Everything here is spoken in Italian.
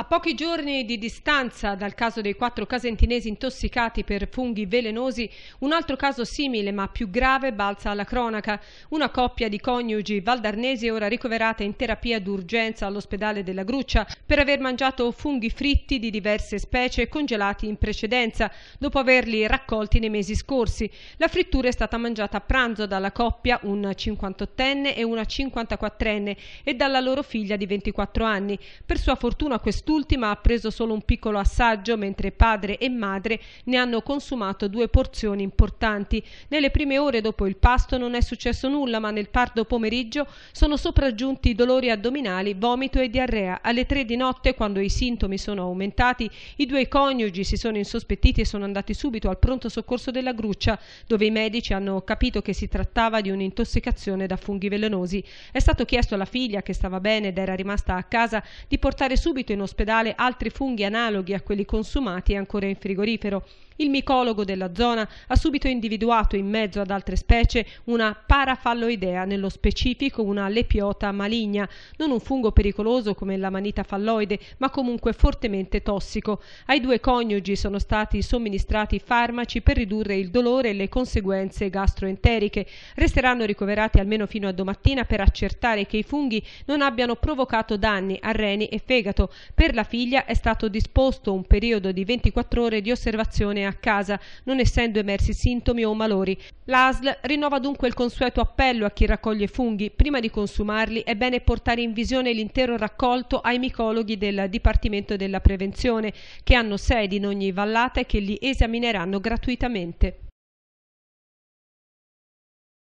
A pochi giorni di distanza dal caso dei quattro casentinesi intossicati per funghi velenosi, un altro caso simile ma più grave balza alla cronaca. Una coppia di coniugi valdarnesi ora ricoverata in terapia d'urgenza all'ospedale della Gruccia per aver mangiato funghi fritti di diverse specie congelati in precedenza, dopo averli raccolti nei mesi scorsi. La frittura è stata mangiata a pranzo dalla coppia, un 58enne e una 54enne, e dalla loro figlia di 24 anni. Per sua fortuna questo Quest'ultima ha preso solo un piccolo assaggio, mentre padre e madre ne hanno consumato due porzioni importanti. Nelle prime ore dopo il pasto non è successo nulla, ma nel pardo pomeriggio sono sopraggiunti dolori addominali, vomito e diarrea. Alle tre di notte, quando i sintomi sono aumentati, i due coniugi si sono insospettiti e sono andati subito al pronto soccorso della Gruccia, dove i medici hanno capito che si trattava di un'intossicazione da funghi velenosi. È stato chiesto alla figlia, che stava bene ed era rimasta a casa, di portare subito in ospedale ospedale altri funghi analoghi a quelli consumati e ancora in frigorifero. Il micologo della zona ha subito individuato in mezzo ad altre specie una parafalloidea, nello specifico una lepiota maligna, non un fungo pericoloso come la manita falloide, ma comunque fortemente tossico. Ai due coniugi sono stati somministrati farmaci per ridurre il dolore e le conseguenze gastroenteriche. Resteranno ricoverati almeno fino a domattina per accertare che i funghi non abbiano provocato danni a reni e fegato. Per per la figlia è stato disposto un periodo di 24 ore di osservazione a casa, non essendo emersi sintomi o malori. L'ASL rinnova dunque il consueto appello a chi raccoglie funghi. Prima di consumarli è bene portare in visione l'intero raccolto ai micologhi del Dipartimento della Prevenzione, che hanno sedi in ogni vallata e che li esamineranno gratuitamente.